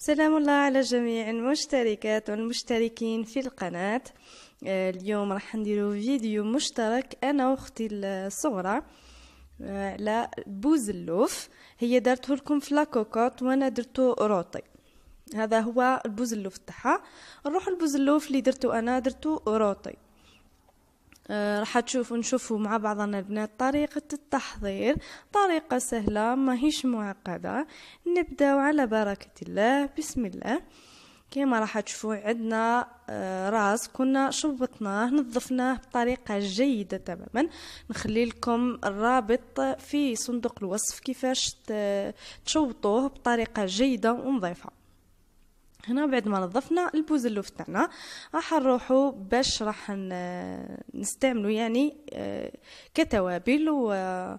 سلام الله على جميع المشتركات والمشتركين في القناة آه، اليوم راح نديرو فيديو مشترك أنا وأختي الصغرى على آه، بوز اللوف هي دارته لكم في لاكوكوت وأنا درتو روطي هذا هو البوز اللوف تاعها نروح البوز اللوف اللي درتو أنا درتو روطي آه، راح تشوفوا نشوفوا مع بعضنا البنات طريقة التحضير طريقة سهلة ماهيش معقدة نبداو على بركة الله بسم الله كما راح تشوفوا عندنا آه، راس كنا شبطناه نظفناه بطريقه جيده تماما نخلي لكم الرابط في صندوق الوصف كيفاش تشوطوه بطريقه جيده ونظيفه هنا بعد ما نظفنا البوز اللوف تاعنا راح نروحو باش راح نستعملو يعني آه، كتوابل و آه،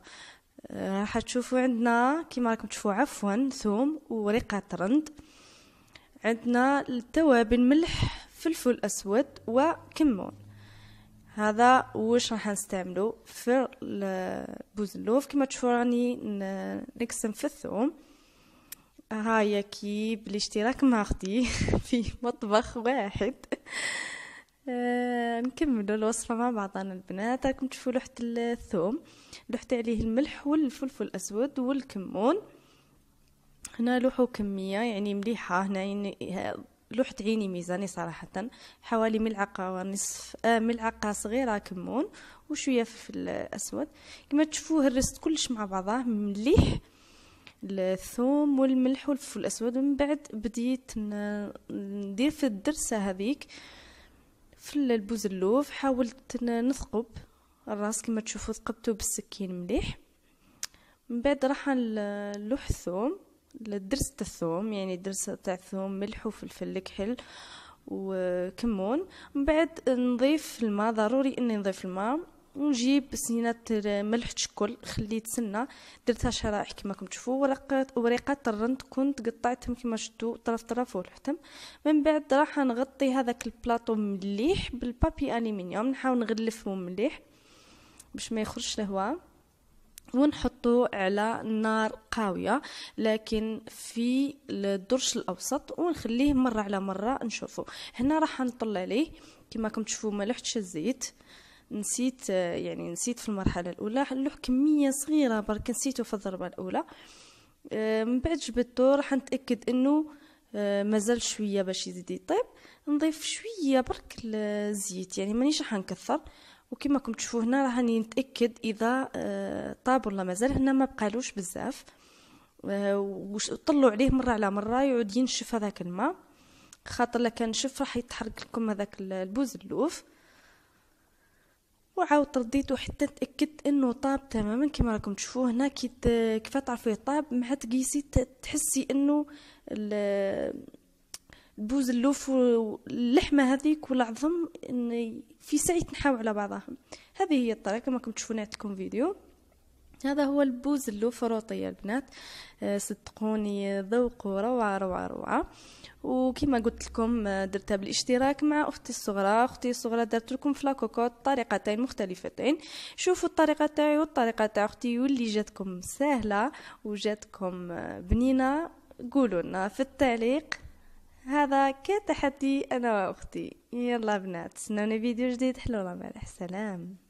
راح تشوفوا عندنا كيما راكم تشوفوا عفوا ثوم ورقه رند عندنا التوابل ملح فلفل اسود وكمون هذا واش راح نستعملو في البوز اللوف كيما تشوفوا راني نقسم في الثوم هاي كي بالاشتراك ماخدي في مطبخ واحد آه، نكملوا الوصفه مع بعضنا البنات راكم تشوفوا لوحه الثوم لوحت عليه الملح والفلفل الاسود والكمون هنا لوحو كميه يعني مليحه هنا يعني عيني ميزاني صراحة حوالي ملعقة ونصف آه، ملعقة صغيرة كمون وشوية فلفل أسود كما تشوفوا هرست كلش مع بعضه مليح الثوم والملح والفلفل الاسود ومن بعد بديت ندير في الدرسه هذيك في البوزلوف حاولت نثقب الراس كما تشوفوا ثقبته بالسكين مليح من بعد راح نلوح الثوم لدرسة الثوم يعني درسة تاع الثوم ملح وفلفل كحل وكمون من بعد نضيف الماء ضروري اني نضيف الماء ونجيب سنينات ملح تشكل خليت سنه درتها شرائح كما راكم تشوفوا ورقات وريقات الرند كنت قطعتهم كما شتو طرف طرف ولحتهم من بعد راح نغطي هذاك البلاطو مليح بالبابي ألمنيوم نحاول نغلفه مليح باش ما يخرجش الهواء ونحطو على نار قاوية لكن في الدرج الأوسط ونخليه مرة على مرة نشوفه هنا راح نطلع عليه كما راكم تشوفوا ملحتش الزيت نسيت يعني نسيت في المرحلة الأولى له كمية صغيرة برك نسيته في الضربة الأولى آه، من بعد جبدتو راح نتأكد أنه آه، مازال شوية باش يزيد يطيب نضيف شوية برك الزيت يعني مانيش راح نكثر وكما كم تشوفوا هنا راني نتاكد اذا آه، طاب ولا مازال هنا ما بقالوش بزاف وطلوا عليه مره على مره يعود ينشف هذاك الماء خاطر لكان شف راح يتحرك لكم هذاك البوز اللوف وعاود رديته حتى تاكدت انه طاب تماما كما راكم تشوفوا هنا كي كيف تعرفيه طاب مع تقيسي تحسي انه البوز اللوف واللحمه هذيك والعظم في سعي تنحاو على بعضها هذه هي الطريقه كما راكم تشوفوا نعطيكم فيديو هذا هو البوز اللوفروطي يا البنات آه، صدقوني ذوقوا روعة روعة روعة وكما قلت لكم آه، درتها بالاشتراك مع اختي الصغرى اختي الصغرى درت لكم فلاكوكوت طريقتين مختلفتين شوفوا الطريقه تاعي والطريقه تاع اختي واللي جاتكم سهله وجاتكم آه، بنينه قولوا لنا في التعليق هذا كتحدي انا واختي يلا بنات سنوني فيديو جديد حلو مالح سلام